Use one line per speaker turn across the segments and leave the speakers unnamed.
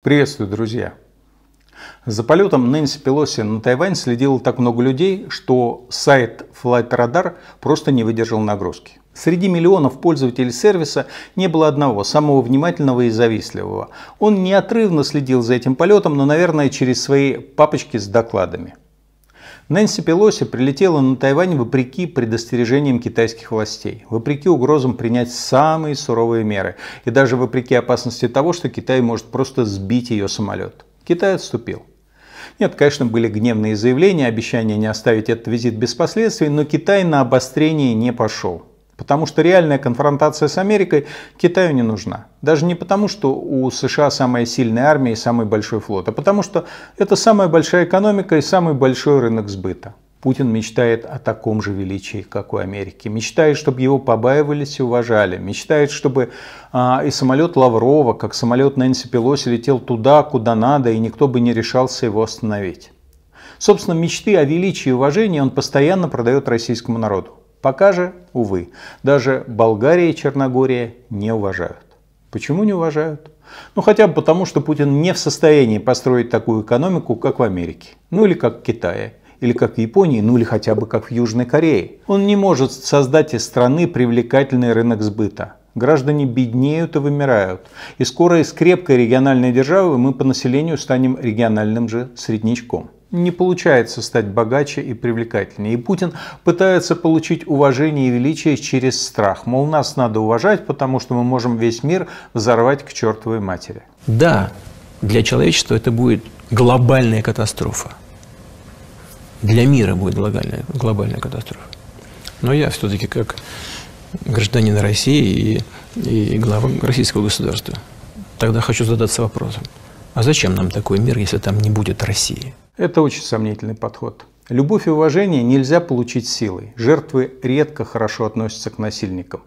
Приветствую, друзья! За полетом Нэнси Пелоси на Тайвань следило так много людей, что сайт Flight Radar просто не выдержал нагрузки. Среди миллионов пользователей сервиса не было одного, самого внимательного и завистливого. Он неотрывно следил за этим полетом, но, наверное, через свои папочки с докладами. Нэнси Пелоси прилетела на Тайвань вопреки предостережениям китайских властей, вопреки угрозам принять самые суровые меры и даже вопреки опасности того, что Китай может просто сбить ее самолет. Китай отступил. Нет, конечно, были гневные заявления, обещания не оставить этот визит без последствий, но Китай на обострение не пошел. Потому что реальная конфронтация с Америкой Китаю не нужна. Даже не потому, что у США самая сильная армия и самый большой флот, а потому что это самая большая экономика и самый большой рынок сбыта. Путин мечтает о таком же величии, как у Америки. Мечтает, чтобы его побаивались и уважали. Мечтает, чтобы а, и самолет Лаврова, как самолет Нэнси Пелоси, летел туда, куда надо, и никто бы не решался его остановить. Собственно, мечты о величии и уважении он постоянно продает российскому народу. Пока же, увы, даже Болгария и Черногория не уважают. Почему не уважают? Ну хотя бы потому, что Путин не в состоянии построить такую экономику, как в Америке, ну или как в Китае, или как в Японии, ну или хотя бы как в Южной Корее. Он не может создать из страны привлекательный рынок сбыта. Граждане беднеют и вымирают. И скоро из крепкой региональной державы мы по населению станем региональным же средничком не получается стать богаче и привлекательнее. И Путин пытается получить уважение и величие через страх. Мол, нас надо уважать, потому что мы можем весь мир взорвать к чертовой матери. Да, для человечества это будет глобальная катастрофа. Для мира будет глобальная, глобальная катастрофа. Но я все-таки как гражданин России и, и глава российского государства тогда хочу задаться вопросом. А зачем нам такой мир, если там не будет России? Это очень сомнительный подход. Любовь и уважение нельзя получить силой. Жертвы редко хорошо относятся к насильникам.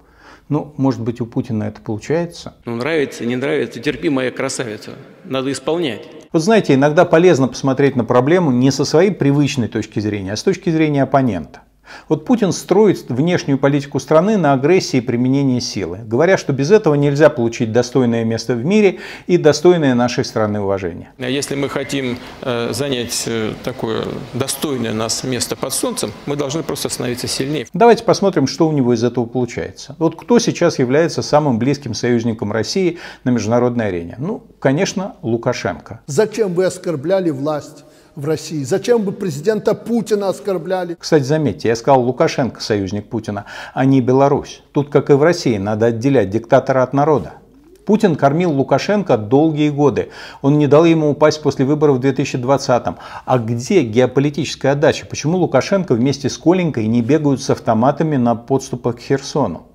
Ну, может быть, у Путина это получается? Ну, нравится, не нравится, терпи, моя красавица. Надо исполнять. Вот знаете, иногда полезно посмотреть на проблему не со своей привычной точки зрения, а с точки зрения оппонента. Вот Путин строит внешнюю политику страны на агрессии и применении силы, говоря, что без этого нельзя получить достойное место в мире и достойное нашей страны уважение. А если мы хотим э, занять э, такое достойное нас место под солнцем, мы должны просто становиться сильнее. Давайте посмотрим, что у него из этого получается. Вот кто сейчас является самым близким союзником России на международной арене? Ну, конечно, Лукашенко. Зачем вы оскорбляли власть? в России. Зачем бы президента Путина оскорбляли? Кстати, заметьте, я сказал Лукашенко союзник Путина, а не Беларусь. Тут, как и в России, надо отделять диктатора от народа. Путин кормил Лукашенко долгие годы. Он не дал ему упасть после выборов в 2020-м. А где геополитическая отдача? Почему Лукашенко вместе с Коленькой не бегают с автоматами на подступах к Херсону?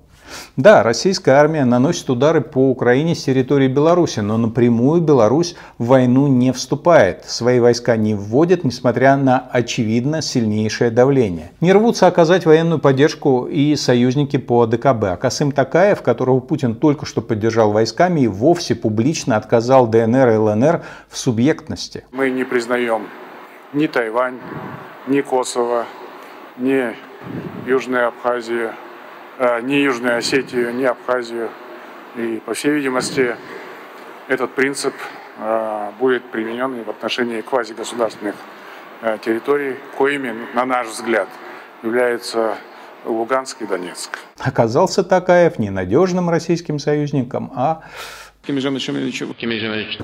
Да, российская армия наносит удары по Украине с территории Беларуси, но напрямую Беларусь в войну не вступает, свои войска не вводит, несмотря на очевидно сильнейшее давление. Не рвутся оказать военную поддержку и союзники по ДКБ. А Касым Такаев, которого Путин только что поддержал войсками, и вовсе публично отказал ДНР и ЛНР в субъектности. Мы не признаем ни Тайвань, ни Косово, ни Южная Абхазия, Э, ни Южную Осетию, ни Абхазию. И, по всей видимости, этот принцип э, будет применен и в отношении квазигосударственных э, территорий, коими, на наш взгляд, является Луганск и Донецк. Оказался Такаев не надежным российским союзником, а Кемельжам Ильичу. Кемельжам Ильичу.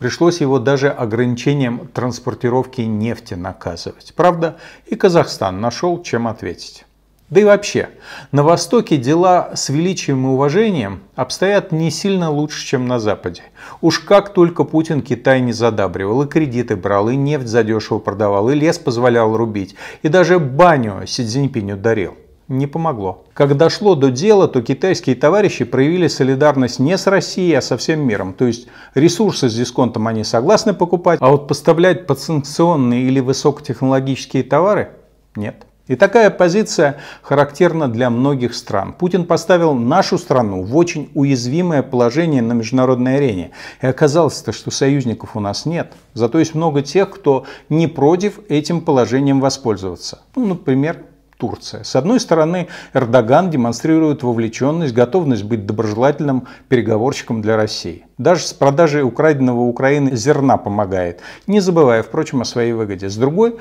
Пришлось его даже ограничением транспортировки нефти наказывать. Правда, и Казахстан нашел, чем ответить. Да и вообще, на Востоке дела с величием и уважением обстоят не сильно лучше, чем на Западе. Уж как только Путин Китай не задабривал, и кредиты брал, и нефть задешево продавал, и лес позволял рубить, и даже баню Си Цзиньпиню дарил. Не помогло. Когда шло до дела, то китайские товарищи проявили солидарность не с Россией, а со всем миром. То есть ресурсы с дисконтом они согласны покупать, а вот поставлять подсанкционные или высокотехнологические товары – нет. И такая позиция характерна для многих стран. Путин поставил нашу страну в очень уязвимое положение на международной арене. И оказалось-то, что союзников у нас нет. Зато есть много тех, кто не против этим положением воспользоваться. Ну, например, Турция. С одной стороны, Эрдоган демонстрирует вовлеченность, готовность быть доброжелательным переговорщиком для России. Даже с продажей украденного Украины зерна помогает, не забывая, впрочем, о своей выгоде. С другой,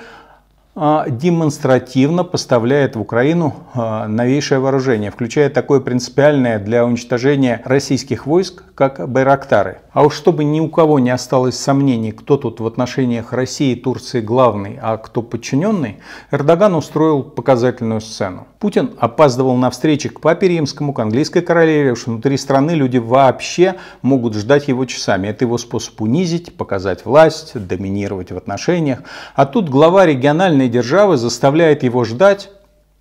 а, демонстративно поставляет в Украину а, новейшее вооружение, включая такое принципиальное для уничтожения российских войск, как Байрактары. А уж чтобы ни у кого не осталось сомнений, кто тут в отношениях России и Турции главный, а кто подчиненный, Эрдоган устроил показательную сцену. Путин опаздывал на встречи к папе римскому, к английской королеве, что внутри страны люди вообще могут ждать его часами. Это его способ унизить, показать власть, доминировать в отношениях. А тут глава региональной либеральной державы заставляет его ждать,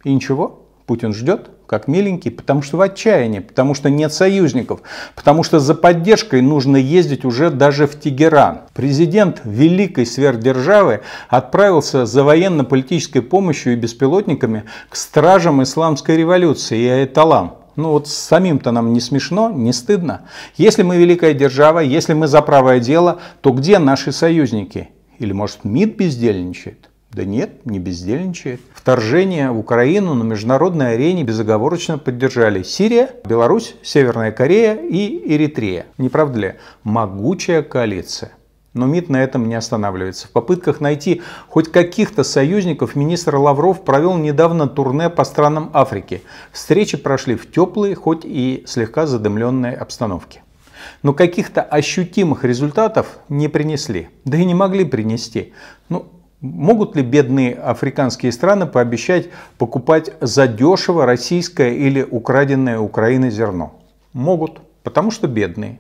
и ничего, Путин ждет, как миленький, потому что в отчаянии, потому что нет союзников, потому что за поддержкой нужно ездить уже даже в Тегеран. Президент великой сверхдержавы отправился за военно-политической помощью и беспилотниками к стражам исламской революции и айталам. Ну вот самим-то нам не смешно, не стыдно. Если мы великая держава, если мы за правое дело, то где наши союзники? Или может МИД бездельничает? Да нет, не бездельничает. Вторжение в Украину на международной арене безоговорочно поддержали Сирия, Беларусь, Северная Корея и Эритрея. Не правда ли? Могучая коалиция. Но МИД на этом не останавливается. В попытках найти хоть каких-то союзников министр Лавров провел недавно турне по странам Африки. Встречи прошли в теплой, хоть и слегка задымленной обстановке. Но каких-то ощутимых результатов не принесли. Да и не могли принести. Ну, Могут ли бедные африканские страны пообещать покупать задешево российское или украденное Украины зерно? Могут, потому что бедные.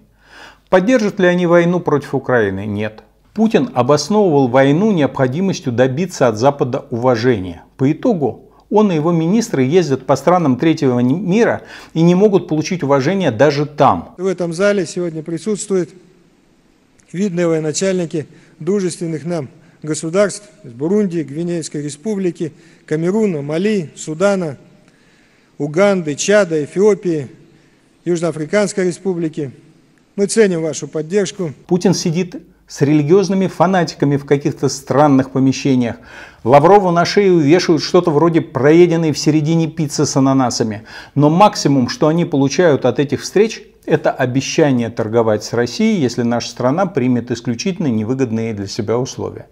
Поддержат ли они войну против Украины? Нет. Путин обосновывал войну необходимостью добиться от Запада уважения. По итогу он и его министры ездят по странам третьего мира и не могут получить уважение даже там. В этом зале сегодня присутствуют видные военачальники дружественных нам государств, Бурунди, Гвинейской республики, Камеруна, Мали, Судана, Уганды, Чада, Эфиопии, Южноафриканской республики. Мы ценим вашу поддержку. Путин сидит с религиозными фанатиками в каких-то странных помещениях. Лаврову на шею вешают что-то вроде проеденной в середине пиццы с ананасами. Но максимум, что они получают от этих встреч, это обещание торговать с Россией, если наша страна примет исключительно невыгодные для себя условия.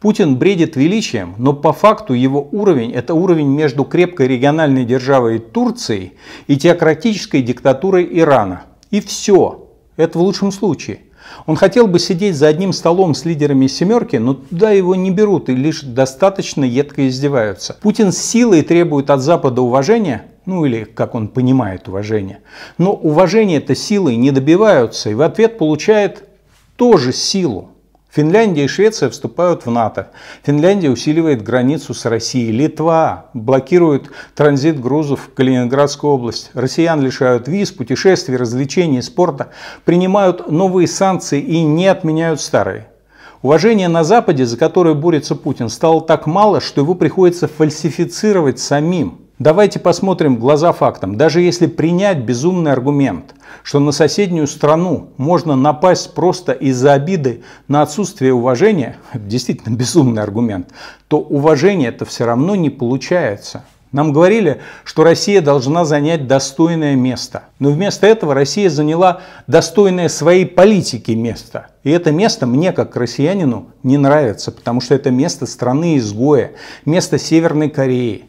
Путин бредит величием, но по факту его уровень – это уровень между крепкой региональной державой Турции и теократической диктатурой Ирана. И все. Это в лучшем случае. Он хотел бы сидеть за одним столом с лидерами «семерки», но туда его не берут и лишь достаточно едко издеваются. Путин с силой требует от Запада уважения, ну или, как он понимает, уважение. Но уважение это силой не добиваются, и в ответ получает тоже силу. Финляндия и Швеция вступают в НАТО. Финляндия усиливает границу с Россией. Литва блокирует транзит грузов в Калининградскую область. Россиян лишают виз, путешествий, развлечений, спорта. Принимают новые санкции и не отменяют старые. Уважение на Западе, за которое борется Путин, стало так мало, что его приходится фальсифицировать самим. Давайте посмотрим в глаза фактам. Даже если принять безумный аргумент, что на соседнюю страну можно напасть просто из-за обиды на отсутствие уважения, действительно безумный аргумент, то уважение это все равно не получается. Нам говорили, что Россия должна занять достойное место. Но вместо этого Россия заняла достойное своей политике место. И это место мне, как россиянину, не нравится, потому что это место страны-изгоя, место Северной Кореи.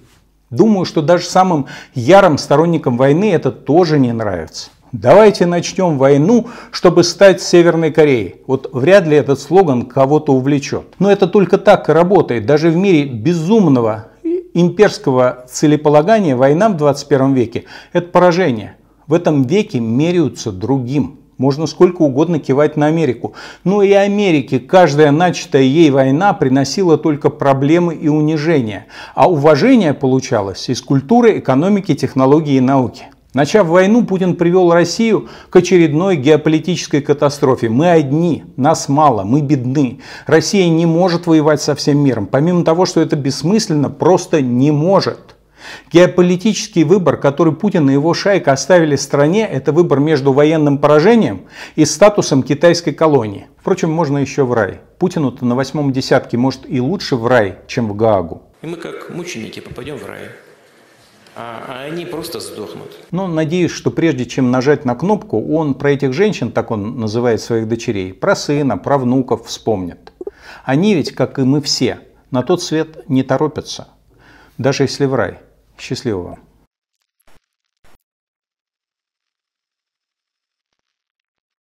Думаю, что даже самым ярым сторонникам войны это тоже не нравится. Давайте начнем войну, чтобы стать Северной Кореей. Вот вряд ли этот слоган кого-то увлечет. Но это только так и работает. Даже в мире безумного имперского целеполагания война в 21 веке – это поражение. В этом веке меряются другим. Можно сколько угодно кивать на Америку. Но ну и Америке каждая начатая ей война приносила только проблемы и унижения. А уважение получалось из культуры, экономики, технологии и науки. Начав войну, Путин привел Россию к очередной геополитической катастрофе. Мы одни, нас мало, мы бедны. Россия не может воевать со всем миром. Помимо того, что это бессмысленно, просто не может. Геополитический выбор, который Путин и его шайка оставили стране, это выбор между военным поражением и статусом китайской колонии. Впрочем, можно еще в рай. Путину-то на восьмом десятке может и лучше в рай, чем в Гаагу. И мы как мученики попадем в рай. А, а они просто сдохнут. Но надеюсь, что прежде чем нажать на кнопку, он про этих женщин, так он называет своих дочерей, про сына, про внуков вспомнит. Они ведь, как и мы все, на тот свет не торопятся, даже если в рай. Счастливого! вам!